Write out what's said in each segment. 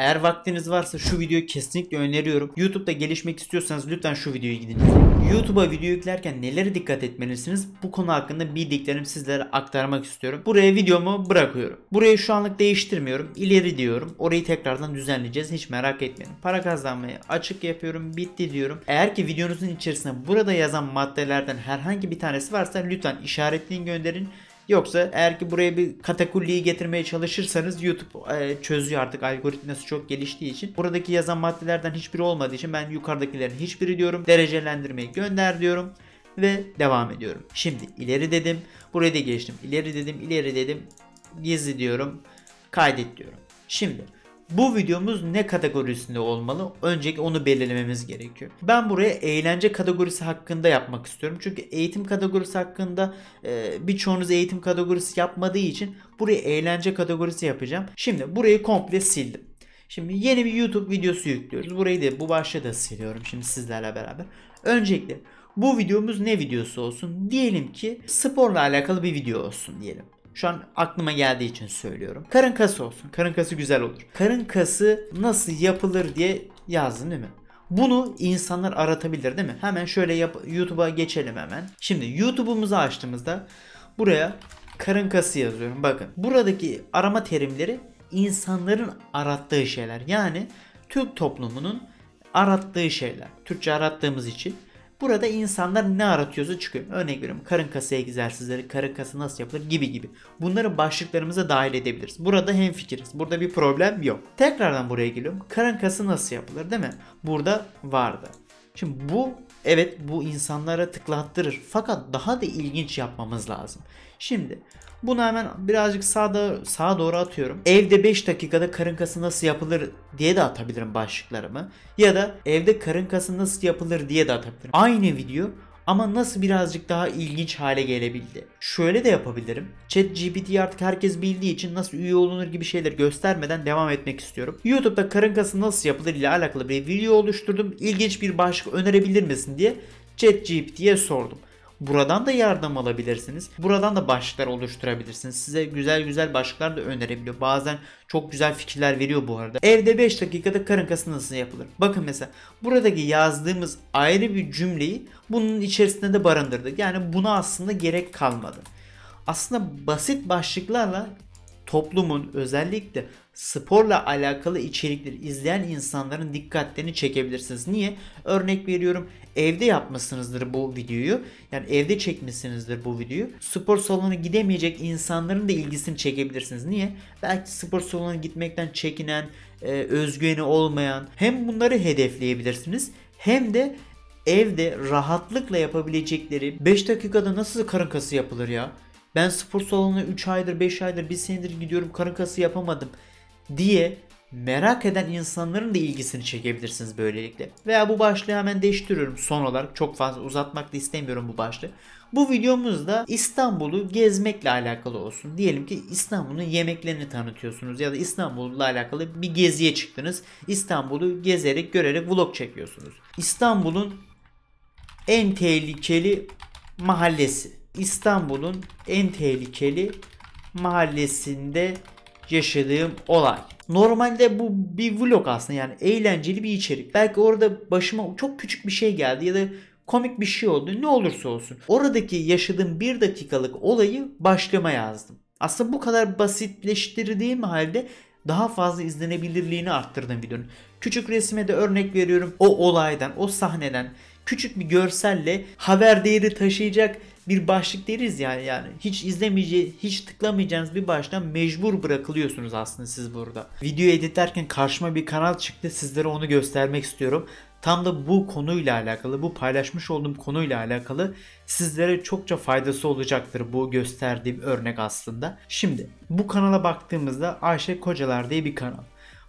Eğer vaktiniz varsa şu videoyu kesinlikle öneriyorum. YouTube'da gelişmek istiyorsanız lütfen şu videoyu gidin. YouTube'a video yüklerken nelere dikkat etmelisiniz? Bu konu hakkında bildiklerimi sizlere aktarmak istiyorum. Buraya videomu bırakıyorum. Burayı şu anlık değiştirmiyorum. İleri diyorum. Orayı tekrardan düzenleyeceğiz. Hiç merak etmeyin. Para kazanmayı açık yapıyorum. Bitti diyorum. Eğer ki videonuzun içerisinde burada yazan maddelerden herhangi bir tanesi varsa lütfen işaretleyin gönderin. Yoksa eğer ki buraya bir katakulliyi getirmeye çalışırsanız YouTube e, çözüyor artık algoritması çok geliştiği için. Buradaki yazan maddelerden hiçbiri olmadığı için ben yukarıdakilerin hiçbiri diyorum. Derecelendirmeyi gönder diyorum ve devam ediyorum. Şimdi ileri dedim. Buraya da geçtim. İleri dedim, ileri dedim. Gizli diyorum. Kaydet diyorum. Şimdi bu videomuz ne kategorisinde olmalı? Öncelikle onu belirlememiz gerekiyor. Ben buraya eğlence kategorisi hakkında yapmak istiyorum. Çünkü eğitim kategorisi hakkında e, birçoğunuz eğitim kategorisi yapmadığı için buraya eğlence kategorisi yapacağım. Şimdi burayı komple sildim. Şimdi yeni bir YouTube videosu yüklüyoruz. Burayı da bu başlığı da siliyorum şimdi sizlerle beraber. Öncelikle bu videomuz ne videosu olsun? Diyelim ki sporla alakalı bir video olsun diyelim. Şu an aklıma geldiği için söylüyorum. Karın kası olsun. Karın kası güzel olur. Karın kası nasıl yapılır diye yazdın değil mi? Bunu insanlar aratabilir değil mi? Hemen şöyle YouTube'a geçelim hemen. Şimdi YouTube'umuzu açtığımızda buraya karın kası yazıyorum. Bakın buradaki arama terimleri insanların arattığı şeyler. Yani Türk toplumunun arattığı şeyler. Türkçe arattığımız için Burada insanlar ne aratıyorsa çıkıyor. Örnek veriyorum karın kası egzersizleri, karın kası nasıl yapılır gibi gibi. Bunları başlıklarımıza dahil edebiliriz. Burada hem fikiriz. Burada bir problem yok. Tekrardan buraya geliyorum. Karın kası nasıl yapılır değil mi? Burada vardı. Şimdi bu evet bu insanlara tıklattırır. Fakat daha da ilginç yapmamız lazım. Şimdi bunu hemen birazcık sağda sağa doğru atıyorum. Evde 5 dakikada karın kası nasıl yapılır diye de atabilirim başlıklarımı. Ya da evde karın kası nasıl yapılır diye de atabilirim. Aynı video ama nasıl birazcık daha ilginç hale gelebildi. Şöyle de yapabilirim. Chat GPT artık herkes bildiği için nasıl üye olunur gibi şeyler göstermeden devam etmek istiyorum. YouTube'da karınkası nasıl yapılır ile alakalı bir video oluşturdum. İlginç bir başlık önerebilir misin diye ChatGPT'ye sordum. Buradan da yardım alabilirsiniz. Buradan da başlıklar oluşturabilirsiniz. Size güzel güzel başlıklar da önerebiliyor. Bazen çok güzel fikirler veriyor bu arada. Evde 5 dakikada karın nasıl yapılır? Bakın mesela buradaki yazdığımız ayrı bir cümleyi bunun içerisinde de barındırdık. Yani buna aslında gerek kalmadı. Aslında basit başlıklarla toplumun özellikle sporla alakalı içerikleri izleyen insanların dikkatlerini çekebilirsiniz. Niye? Örnek veriyorum evde yapmışsınızdır bu videoyu. Yani evde çekmişsinizdir bu videoyu. Spor salonuna gidemeyecek insanların da ilgisini çekebilirsiniz. Niye? Belki spor salonuna gitmekten çekinen, e, özgüveni olmayan hem bunları hedefleyebilirsiniz hem de evde rahatlıkla yapabilecekleri 5 dakikada nasıl karın kası yapılır ya? Ben spor salonuna 3 aydır 5 aydır 1 senedir gidiyorum karın kası yapamadım diye merak eden insanların da ilgisini çekebilirsiniz böylelikle. Veya bu başlığı hemen değiştiriyorum son olarak. Çok fazla uzatmak da istemiyorum bu başlığı. Bu videomuzda İstanbul'u gezmekle alakalı olsun. Diyelim ki İstanbul'un yemeklerini tanıtıyorsunuz ya da İstanbul'la alakalı bir geziye çıktınız. İstanbul'u gezerek görerek vlog çekiyorsunuz. İstanbul'un en tehlikeli mahallesi. İstanbul'un en tehlikeli mahallesinde yaşadığım olay. Normalde bu bir vlog aslında yani eğlenceli bir içerik. Belki orada başıma çok küçük bir şey geldi ya da komik bir şey oldu ne olursa olsun. Oradaki yaşadığım bir dakikalık olayı başlama yazdım. Aslında bu kadar basitleştirdiğim halde daha fazla izlenebilirliğini arttırdım videonun. Küçük resime de örnek veriyorum o olaydan, o sahneden küçük bir görselle haber değeri taşıyacak bir başlık deriz yani yani hiç izlemeyeceğiniz, hiç tıklamayacağınız bir başlığa mecbur bırakılıyorsunuz aslında siz burada. Video editerken karşıma bir kanal çıktı. Sizlere onu göstermek istiyorum. Tam da bu konuyla alakalı, bu paylaşmış olduğum konuyla alakalı sizlere çokça faydası olacaktır bu gösterdiğim örnek aslında. Şimdi bu kanala baktığımızda Ayşe Kocalar diye bir kanal.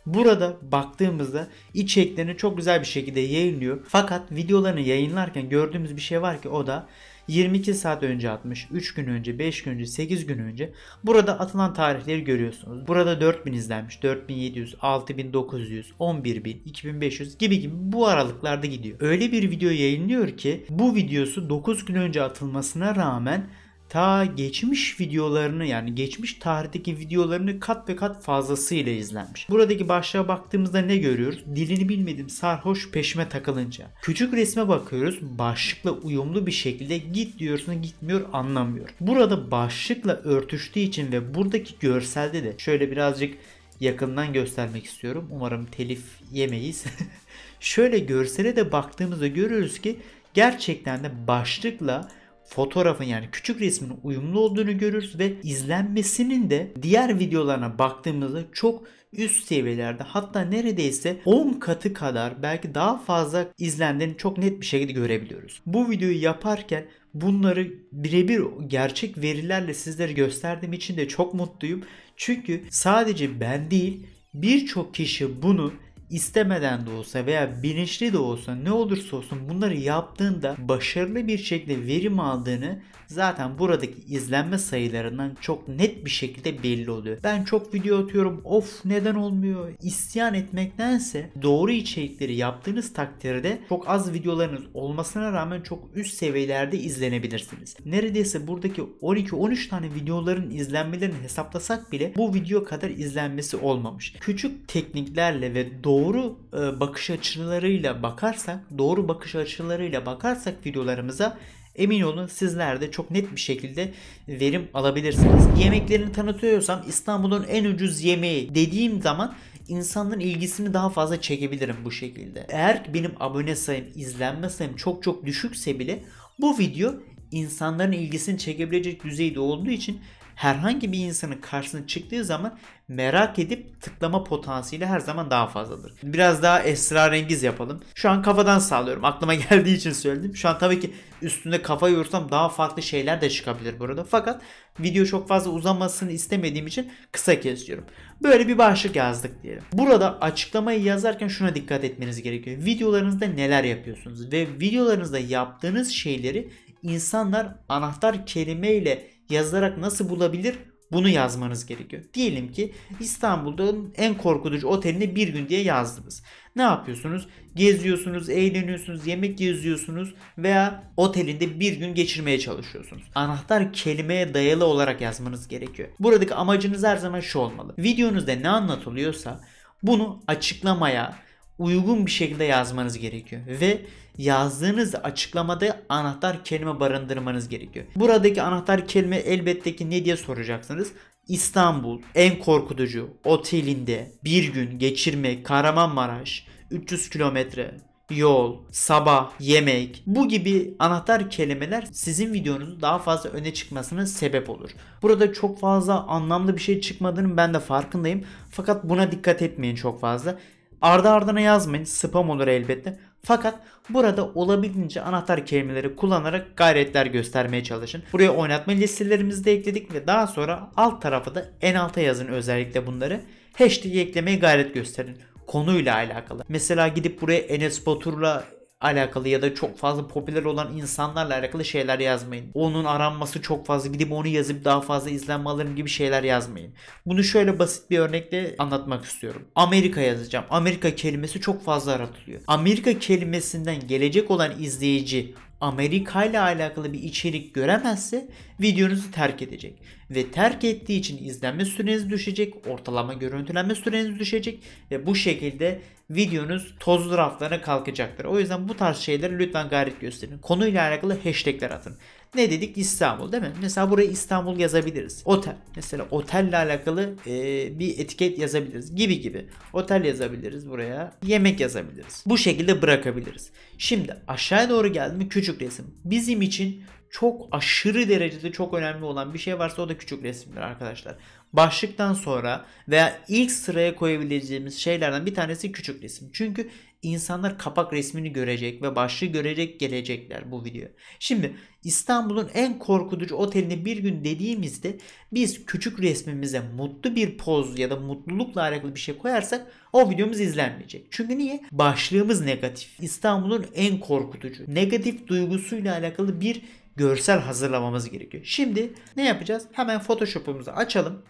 Burada baktığımızda iç eklerini çok güzel bir şekilde yayınlıyor. Fakat videolarını yayınlarken gördüğümüz bir şey var ki o da 22 saat önce atmış, 3 gün önce, 5 gün önce, 8 gün önce. Burada atılan tarihleri görüyorsunuz. Burada 4000 izlenmiş, 4700, 6900, 11000, 2500 gibi gibi bu aralıklarda gidiyor. Öyle bir video yayınlıyor ki bu videosu 9 gün önce atılmasına rağmen ta geçmiş videolarını yani geçmiş tarihteki videolarını kat ve kat fazlasıyla izlenmiş. Buradaki başlığa baktığımızda ne görüyoruz? Dilini bilmedim sarhoş peşime takılınca. Küçük resme bakıyoruz başlıkla uyumlu bir şekilde git diyorsun gitmiyor anlamıyor. Burada başlıkla örtüştüğü için ve buradaki görselde de şöyle birazcık yakından göstermek istiyorum. Umarım telif yemeyiz. şöyle görsele de baktığımızda görüyoruz ki gerçekten de başlıkla fotoğrafın yani küçük resmin uyumlu olduğunu görürüz ve izlenmesinin de diğer videolarına baktığımızda çok üst seviyelerde hatta neredeyse 10 katı kadar belki daha fazla izlendiğini çok net bir şekilde görebiliyoruz. Bu videoyu yaparken bunları birebir gerçek verilerle sizlere gösterdiğim için de çok mutluyum. Çünkü sadece ben değil birçok kişi bunu istemeden de olsa veya bilinçli de olsa ne olursa olsun bunları yaptığında başarılı bir şekilde verim aldığını zaten buradaki izlenme sayılarından çok net bir şekilde belli oluyor. Ben çok video atıyorum of neden olmuyor isyan etmektense doğru içerikleri yaptığınız takdirde çok az videolarınız olmasına rağmen çok üst seviyelerde izlenebilirsiniz. Neredeyse buradaki 12-13 tane videoların izlenmelerini hesaplasak bile bu video kadar izlenmesi olmamış. Küçük tekniklerle ve doğru doğru e, bakış açılarıyla bakarsak, doğru bakış açılarıyla bakarsak videolarımıza Emin olun sizler de çok net bir şekilde verim alabilirsiniz. Yemeklerini tanıtıyorsam İstanbul'un en ucuz yemeği dediğim zaman insanların ilgisini daha fazla çekebilirim bu şekilde. Eğer benim abone sayım, izlenme sayım çok çok düşükse bile bu video insanların ilgisini çekebilecek düzeyde olduğu için herhangi bir insanın karşısına çıktığı zaman merak edip tıklama potansiyeli her zaman daha fazladır. Biraz daha esrarengiz yapalım. Şu an kafadan sağlıyorum. Aklıma geldiği için söyledim. Şu an tabii ki üstünde kafa yorursam daha farklı şeyler de çıkabilir burada. Fakat video çok fazla uzamasını istemediğim için kısa kesiyorum. Böyle bir başlık yazdık diyelim. Burada açıklamayı yazarken şuna dikkat etmeniz gerekiyor. Videolarınızda neler yapıyorsunuz ve videolarınızda yaptığınız şeyleri insanlar anahtar kelimeyle yazılarak nasıl bulabilir? Bunu yazmanız gerekiyor. Diyelim ki İstanbul'un en korkutucu otelini bir gün diye yazdınız. Ne yapıyorsunuz? Geziyorsunuz, eğleniyorsunuz, yemek yazıyorsunuz veya otelinde bir gün geçirmeye çalışıyorsunuz. Anahtar kelimeye dayalı olarak yazmanız gerekiyor. Buradaki amacınız her zaman şu olmalı. Videonuzda ne anlatılıyorsa bunu açıklamaya uygun bir şekilde yazmanız gerekiyor ve yazdığınız açıklamada anahtar kelime barındırmanız gerekiyor. Buradaki anahtar kelime elbette ki ne diye soracaksınız. İstanbul, en korkutucu, otelinde, bir gün geçirmek, Kahramanmaraş, 300 kilometre, yol, sabah, yemek bu gibi anahtar kelimeler sizin videonuzun daha fazla öne çıkmasına sebep olur. Burada çok fazla anlamlı bir şey çıkmadığını ben de farkındayım. Fakat buna dikkat etmeyin çok fazla. Arda ardına yazmayın. Spam olur elbette. Fakat burada olabildiğince anahtar kelimeleri kullanarak gayretler göstermeye çalışın. Buraya oynatma listelerimizi de ekledik ve daha sonra alt tarafa da en alta yazın özellikle bunları. Hashtag'i eklemeye gayret gösterin konuyla alakalı. Mesela gidip buraya Enes Batur'la alakalı ya da çok fazla popüler olan insanlarla alakalı şeyler yazmayın. Onun aranması çok fazla gidip onu yazıp daha fazla izlenme alırım gibi şeyler yazmayın. Bunu şöyle basit bir örnekle anlatmak istiyorum. Amerika yazacağım. Amerika kelimesi çok fazla aratılıyor. Amerika kelimesinden gelecek olan izleyici Amerika ile alakalı bir içerik göremezse videonuzu terk edecek. Ve terk ettiği için izlenme süreniz düşecek, ortalama görüntülenme süreniz düşecek ve bu şekilde videonuz tozlu raflara kalkacaktır. O yüzden bu tarz şeyleri lütfen gayret gösterin. Konuyla alakalı hashtagler atın. Ne dedik? İstanbul değil mi? Mesela buraya İstanbul yazabiliriz. Otel. Mesela otelle alakalı e, bir etiket yazabiliriz. Gibi gibi. Otel yazabiliriz buraya. Yemek yazabiliriz. Bu şekilde bırakabiliriz. Şimdi aşağıya doğru geldim. Küçük resim. Bizim için çok aşırı derecede çok önemli olan bir şey varsa o da küçük resimler arkadaşlar. Başlıktan sonra veya ilk sıraya koyabileceğimiz şeylerden bir tanesi küçük resim. Çünkü insanlar kapak resmini görecek ve başlığı görecek gelecekler bu video. Şimdi İstanbul'un en korkutucu otelini bir gün dediğimizde biz küçük resmimize mutlu bir poz ya da mutlulukla alakalı bir şey koyarsak o videomuz izlenmeyecek. Çünkü niye? Başlığımız negatif. İstanbul'un en korkutucu. Negatif duygusuyla alakalı bir görsel hazırlamamız gerekiyor. Şimdi ne yapacağız? Hemen Photoshop'umuzu açalım.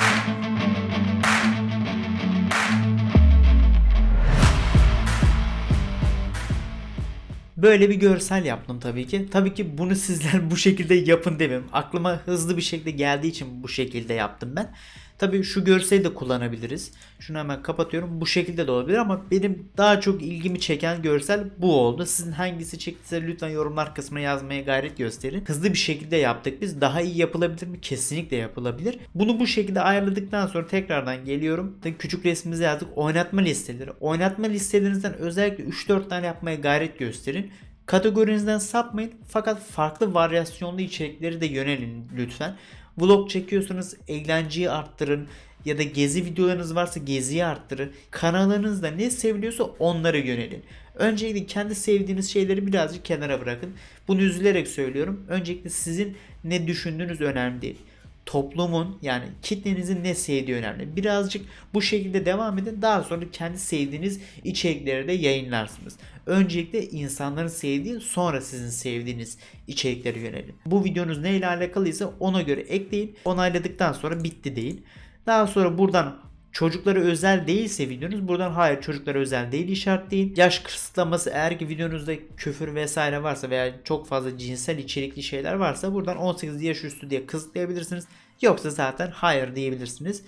Böyle bir görsel yaptım tabii ki. Tabii ki bunu sizler bu şekilde yapın demem. Aklıma hızlı bir şekilde geldiği için bu şekilde yaptım ben. Tabii şu görseli de kullanabiliriz. Şunu hemen kapatıyorum. Bu şekilde de olabilir ama benim daha çok ilgimi çeken görsel bu oldu. Sizin hangisi çektiyse lütfen yorumlar kısmına yazmaya gayret gösterin. Hızlı bir şekilde yaptık biz. Daha iyi yapılabilir mi? Kesinlikle yapılabilir. Bunu bu şekilde ayarladıktan sonra tekrardan geliyorum. Tabii küçük resmimizi yazdık. Oynatma listeleri. Oynatma listelerinizden özellikle 3-4 tane yapmaya gayret gösterin. Kategorinizden sapmayın fakat farklı varyasyonlu içerikleri de yönelin lütfen. Vlog çekiyorsunuz, eğlenceyi arttırın ya da gezi videolarınız varsa geziyi arttırın. Kanalınızda ne seviliyorsa onlara yönelin. Öncelikle kendi sevdiğiniz şeyleri birazcık kenara bırakın. Bunu üzülerek söylüyorum. Öncelikle sizin ne düşündüğünüz önemli değil toplumun yani kitlenizin ne sevdiği önemli. Birazcık bu şekilde devam edin. Daha sonra kendi sevdiğiniz içerikleri de yayınlarsınız. Öncelikle insanların sevdiği sonra sizin sevdiğiniz içeriklere yönelin. Bu videonuz neyle alakalıysa ona göre ekleyin. Onayladıktan sonra bitti değil. Daha sonra buradan Çocuklara özel değilse videonuz buradan hayır çocuklara özel değil işaretleyin. Yaş kısıtlaması eğer ki videonuzda küfür vesaire varsa veya çok fazla cinsel içerikli şeyler varsa buradan 18 yaş üstü diye kısıtlayabilirsiniz. Yoksa zaten hayır diyebilirsiniz.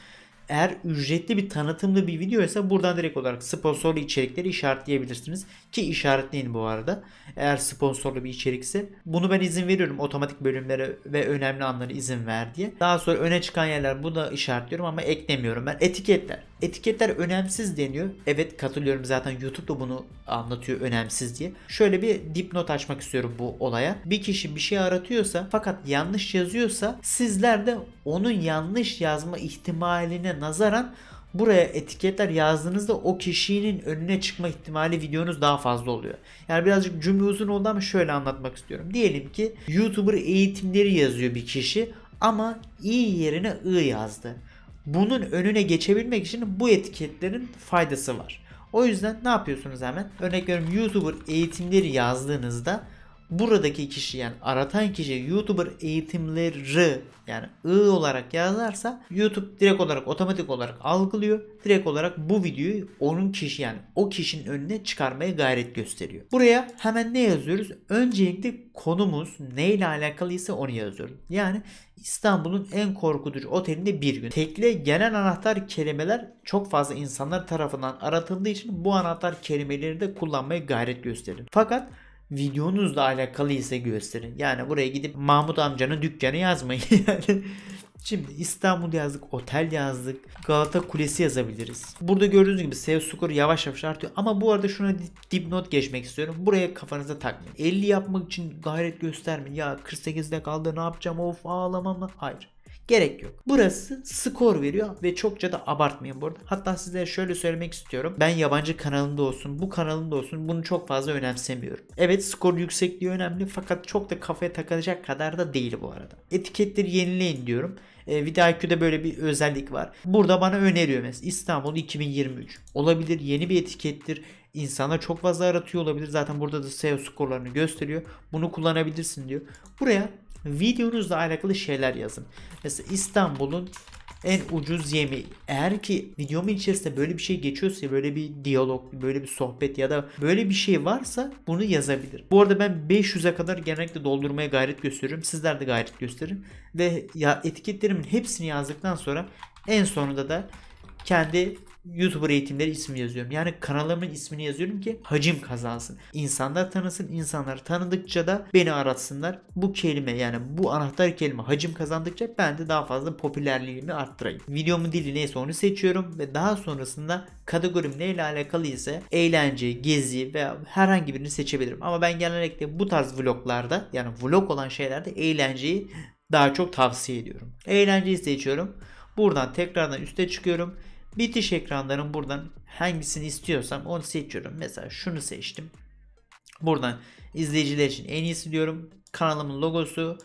Eğer ücretli bir tanıtımlı bir video ise buradan direkt olarak sponsorlu içerikleri işaretleyebilirsiniz. Ki işaretleyin bu arada. Eğer sponsorlu bir içerikse. Bunu ben izin veriyorum otomatik bölümlere ve önemli anlara izin ver diye. Daha sonra öne çıkan yerler bunu da işaretliyorum ama eklemiyorum ben. Etiketler. Etiketler önemsiz deniyor. Evet katılıyorum zaten YouTube da bunu anlatıyor önemsiz diye. Şöyle bir dipnot açmak istiyorum bu olaya. Bir kişi bir şey aratıyorsa fakat yanlış yazıyorsa sizler de onun yanlış yazma ihtimaline nazaran buraya etiketler yazdığınızda o kişinin önüne çıkma ihtimali videonuz daha fazla oluyor. Yani birazcık cümle uzun oldu ama şöyle anlatmak istiyorum. Diyelim ki YouTuber eğitimleri yazıyor bir kişi ama i yerine i yazdı. Bunun önüne geçebilmek için bu etiketlerin faydası var. O yüzden ne yapıyorsunuz hemen? Örnek veriyorum YouTuber eğitimleri yazdığınızda buradaki kişi yani aratan kişi YouTuber eğitimleri yani I olarak yazarsa YouTube direkt olarak otomatik olarak algılıyor. Direkt olarak bu videoyu onun kişi yani o kişinin önüne çıkarmaya gayret gösteriyor. Buraya hemen ne yazıyoruz? Öncelikle konumuz neyle alakalıysa onu yazıyoruz. Yani İstanbul'un en korkutucu otelinde bir gün. Tekle gelen anahtar kelimeler çok fazla insanlar tarafından aratıldığı için bu anahtar kelimeleri de kullanmaya gayret gösterin. Fakat videonuzla alakalı ise gösterin. Yani buraya gidip Mahmut amcanın dükkanı yazmayın yani. Şimdi İstanbul yazdık, otel yazdık, Galata Kulesi yazabiliriz. Burada gördüğünüz gibi save score yavaş yavaş artıyor. Ama bu arada şuna dipnot geçmek istiyorum. Buraya kafanıza takmayın. 50 yapmak için gayret göstermeyin. Ya 48'de kaldı ne yapacağım of ağlamam. Hayır. Gerek yok. Burası skor veriyor ve çokça da abartmayın burada. Hatta size şöyle söylemek istiyorum. Ben yabancı kanalında olsun, bu kanalında olsun bunu çok fazla önemsemiyorum. Evet skor yüksekliği önemli fakat çok da kafaya takılacak kadar da değil bu arada. Etiketleri yenileyin diyorum. E, VidIQ'de böyle bir özellik var. Burada bana öneriyor mesela İstanbul 2023. Olabilir yeni bir etikettir. İnsana çok fazla aratıyor olabilir. Zaten burada da SEO skorlarını gösteriyor. Bunu kullanabilirsin diyor. Buraya videonuzla alakalı şeyler yazın. Mesela İstanbul'un en ucuz yemeği. Eğer ki videomun içerisinde böyle bir şey geçiyorsa böyle bir diyalog, böyle bir sohbet ya da böyle bir şey varsa bunu yazabilir. Bu arada ben 500'e kadar genellikle doldurmaya gayret gösteriyorum. Sizler de gayret gösterin. Ve ya etiketlerimin hepsini yazdıktan sonra en sonunda da kendi YouTuber eğitimleri ismi yazıyorum. Yani kanalımın ismini yazıyorum ki hacim kazansın. İnsanlar tanısın. insanlar tanıdıkça da beni aratsınlar. Bu kelime yani bu anahtar kelime hacim kazandıkça ben de daha fazla popülerliğimi arttırayım. Videomun dili neyse onu seçiyorum ve daha sonrasında kategorim neyle alakalı ise eğlence, gezi veya herhangi birini seçebilirim. Ama ben genellikle bu tarz vloglarda yani vlog olan şeylerde eğlenceyi daha çok tavsiye ediyorum. Eğlenceyi seçiyorum. Buradan tekrardan üste çıkıyorum Bitiş ekranların buradan hangisini istiyorsam onu seçiyorum. Mesela şunu seçtim. Buradan izleyiciler için en iyisi diyorum. Kanalımın logosu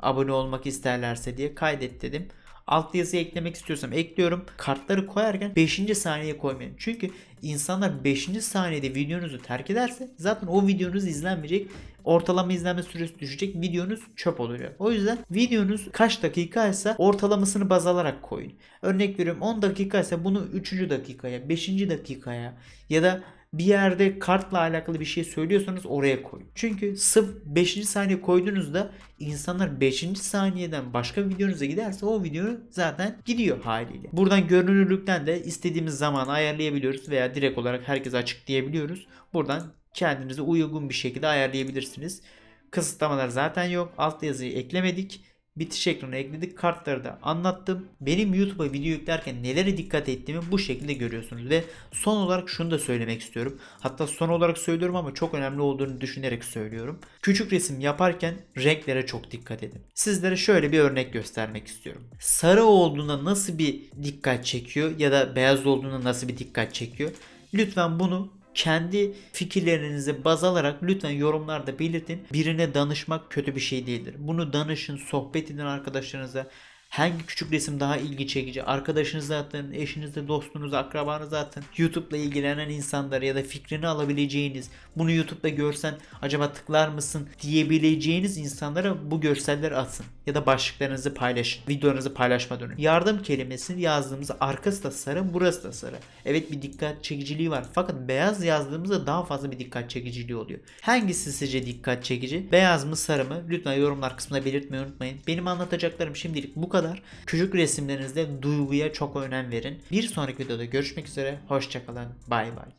abone olmak isterlerse diye kaydet dedim. Alt yazı eklemek istiyorsam ekliyorum. Kartları koyarken 5. saniye koymayın. Çünkü insanlar 5. saniyede videonuzu terk ederse zaten o videonuz izlenmeyecek. Ortalama izlenme süresi düşecek. Videonuz çöp olacak. O yüzden videonuz kaç dakika ise ortalamasını baz alarak koyun. Örnek veriyorum 10 dakika ise bunu 3. dakikaya, 5. dakikaya ya da bir yerde kartla alakalı bir şey söylüyorsanız oraya koyun. Çünkü sıf 5. saniye koyduğunuzda insanlar 5. saniyeden başka bir videonuza giderse o video zaten gidiyor haliyle. Buradan görünürlükten de istediğimiz zamanı ayarlayabiliyoruz veya direkt olarak herkese açıklayabiliyoruz. Buradan kendinize uygun bir şekilde ayarlayabilirsiniz. Kısıtlamalar zaten yok. Alt yazıyı eklemedik bitiş ekranı ekledik. Kartları da anlattım. Benim YouTube'a video yüklerken nelere dikkat ettiğimi bu şekilde görüyorsunuz. Ve son olarak şunu da söylemek istiyorum. Hatta son olarak söylüyorum ama çok önemli olduğunu düşünerek söylüyorum. Küçük resim yaparken renklere çok dikkat edin. Sizlere şöyle bir örnek göstermek istiyorum. Sarı olduğuna nasıl bir dikkat çekiyor ya da beyaz olduğuna nasıl bir dikkat çekiyor? Lütfen bunu kendi fikirlerinizi baz alarak lütfen yorumlarda belirtin. Birine danışmak kötü bir şey değildir. Bunu danışın, sohbet edin arkadaşlarınıza. Hangi küçük resim daha ilgi çekici? Arkadaşınızla atın, eşinizle, dostunuz, akrabanızla atın. YouTube'la ilgilenen insanlar ya da fikrini alabileceğiniz, bunu YouTube'da görsen acaba tıklar mısın diyebileceğiniz insanlara bu görseller atın. Ya da başlıklarınızı paylaşın. Videolarınızı paylaşma dönün. Yardım kelimesini yazdığımızda arkası da sarı, burası da sarı. Evet bir dikkat çekiciliği var. Fakat beyaz yazdığımızda daha fazla bir dikkat çekiciliği oluyor. Hangisi sizce dikkat çekici? Beyaz mı sarı mı? Lütfen yorumlar kısmına belirtmeyi unutmayın. Benim anlatacaklarım şimdilik bu kadar kadar. Küçük resimlerinizde duyguya çok önem verin. Bir sonraki videoda görüşmek üzere. Hoşçakalın. Bay bay.